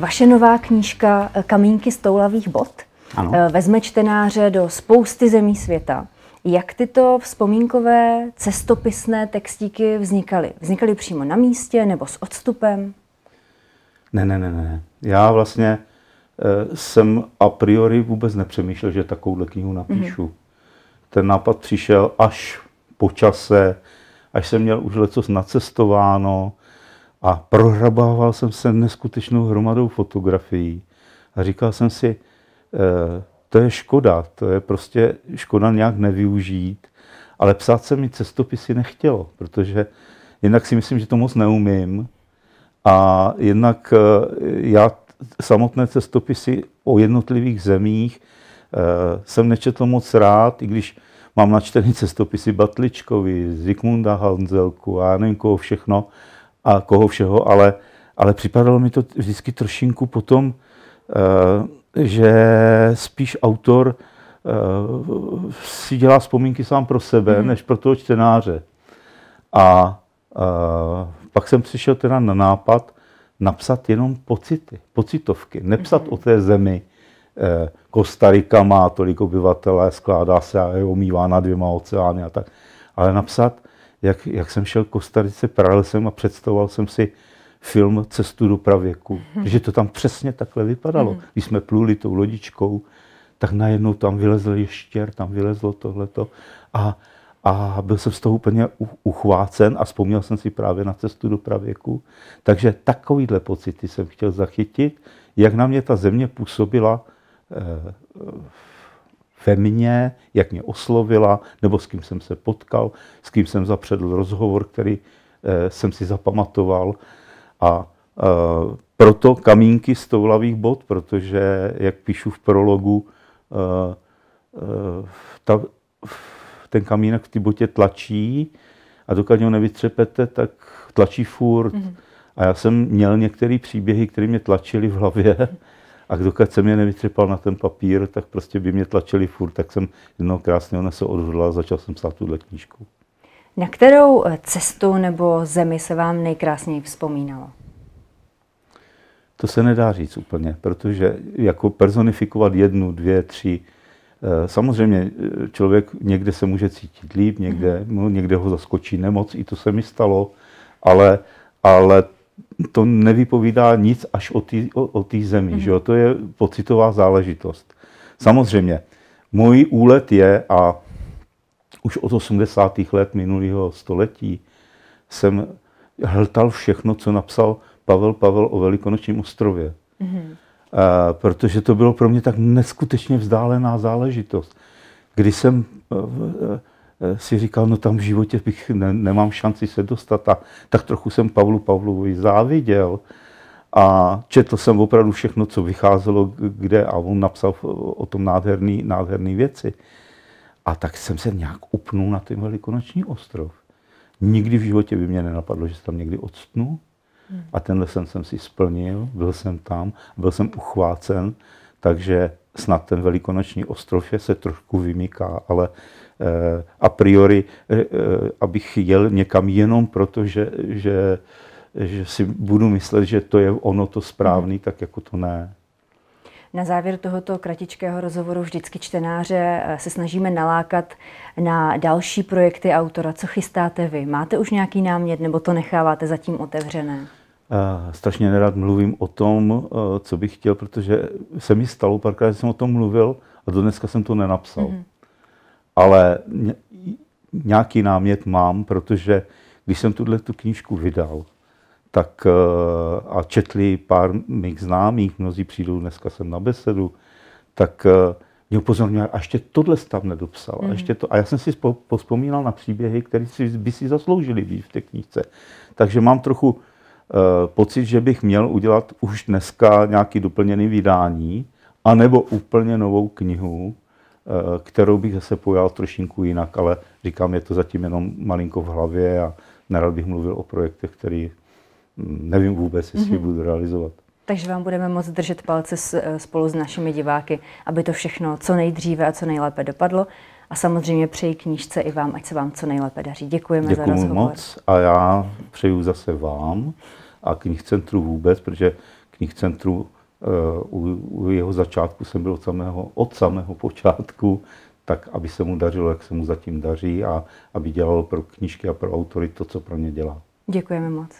Vaše nová knížka eh, Kamínky z toulavých bot ano. Eh, vezme čtenáře do spousty zemí světa. Jak tyto vzpomínkové cestopisné textíky vznikaly? Vznikaly přímo na místě nebo s odstupem? Ne, ne, ne, ne. Já vlastně eh, jsem a priori vůbec nepřemýšlel, že takovouhle knihu napíšu. Mm-hmm. Ten nápad přišel až po čase, až jsem měl už leco nacestováno, a prohrabával jsem se neskutečnou hromadou fotografií a říkal jsem si, eh, to je škoda, to je prostě škoda nějak nevyužít, ale psát se mi cestopisy nechtělo, protože jinak si myslím, že to moc neumím a jednak eh, já samotné cestopisy o jednotlivých zemích eh, jsem nečetl moc rád, i když mám načtený cestopisy Batličkovi, Zikmunda Hanzelku a já nevím koho všechno, a koho všeho, ale, ale připadalo mi to vždycky trošinku potom, eh, že spíš autor eh, si dělá vzpomínky sám pro sebe, mm-hmm. než pro toho čtenáře. A eh, pak jsem přišel teda na nápad napsat jenom pocity, pocitovky, nepsat mm-hmm. o té zemi, Kostarika má tolik obyvatele, skládá se a je omývá na dvěma oceány a tak. Ale napsat jak, jak jsem šel k Kostarice, pral jsem a představoval jsem si film Cestu do pravěku, mhm. že to tam přesně takhle vypadalo. Mhm. Když jsme pluli tou lodičkou, tak najednou tam vylezl ještěr, tam vylezlo tohleto a, a byl jsem z toho úplně uchvácen a vzpomněl jsem si právě na cestu do pravěku. Takže takovýhle pocity jsem chtěl zachytit, jak na mě ta země působila eh, ve mně, jak mě oslovila, nebo s kým jsem se potkal, s kým jsem zapředl rozhovor, který eh, jsem si zapamatoval. A eh, proto kamínky z toulavých bod, protože, jak píšu v prologu, eh, eh, ta, ten kamínek v té botě tlačí a dokud ho nevytřepete, tak tlačí furt. Mm-hmm. A já jsem měl některé příběhy, které mě tlačily v hlavě. Mm-hmm A dokud se mě nevytřepal na ten papír, tak prostě by mě tlačili furt, tak jsem jednou krásně. Ona se odhodlal a začal jsem psát tuhle knížku. Na kterou eh, cestu nebo zemi se vám nejkrásněji vzpomínalo? To se nedá říct úplně, protože jako personifikovat jednu, dvě, tři, eh, Samozřejmě eh, člověk někde se může cítit líp, někde, no, někde ho zaskočí nemoc, i to se mi stalo, ale, ale to nevypovídá nic až o té o, o zemi. Mm-hmm. Že jo? Mhm. To je pocitová záležitost. Samozřejmě, můj úlet je, a už od 80. let minulého století jsem hltal všechno, co napsal Pavel Pavel o Velikonočním ostrově. Mm-hmm. E, protože to bylo pro mě tak neskutečně vzdálená záležitost. Když jsem e, Eh, si říkal, no tam v životě bych ne, nemám šanci se dostat a tak trochu jsem Pavlu Pavlovi záviděl a četl jsem opravdu všechno, co vycházelo kde a on napsal o tom nádherný, nádherný věci. A tak jsem se nějak upnul na ten velikonoční ostrov. Nikdy v životě by mě nenapadlo, že se tam někdy odstnu. Hmm. A tenhle sen jsem si splnil, byl jsem tam, byl jsem uchvácen, takže snad ten velikonoční ostrov je, se trošku vymyká, ale eh, a priori, eh, eh, abych jel někam jenom proto, že, že, že si budu myslet, že to je ono to správný, tak jako to ne. Na závěr tohoto kratičkého rozhovoru vždycky čtenáře se snažíme nalákat na další projekty autora. Co chystáte vy? Máte už nějaký námět nebo to necháváte zatím otevřené? strašně nerad mluvím o tom, eh, co bych chtěl, protože se mi stalo párkrát, že jsem o tom mluvil a do dneska jsem to nenapsal. Mm-hmm. Ale nějaký námět mám, protože když jsem tuhle tu knížku vydal, tak eh, a četli pár mých známých, mnozí přijdou dneska sem na besedu, tak eh, mě upozorňuje, a ještě tohle stav nedopsal. Mm. A, mhm. ještě to, a já jsem si pospomínal na příběhy, které si, by si zasloužili být v té knížce. Takže mám trochu Eh, pocit, že bych měl udělat už dneska nějaký doplněný vydání, anebo úplně novou knihu, eh, kterou bych zase pojal trošinku jinak, ale říkám, je to zatím jenom malinko v hlavě a nerad bych mluvil o projektech, který hm, nevím vůbec, jestli mm-hmm. budu realizovat. Takže vám budeme moc držet palce eh, spolu s našimi diváky, aby to všechno co nejdříve a co nejlépe dopadlo a samozřejmě přeji knížce i vám, ať se vám co nejlépe daří. Děkujeme Děkuju za rozhovor. moc a já přeju zase vám a knihcentru vůbec, protože knihcentru eh, u, u jeho začátku jsem byl od samého, od samého počátku, tak aby se mu dařilo, jak se mu zatím daří a aby dělal pro knížky a pro autory to, co pro ně dělá. Děkujeme moc.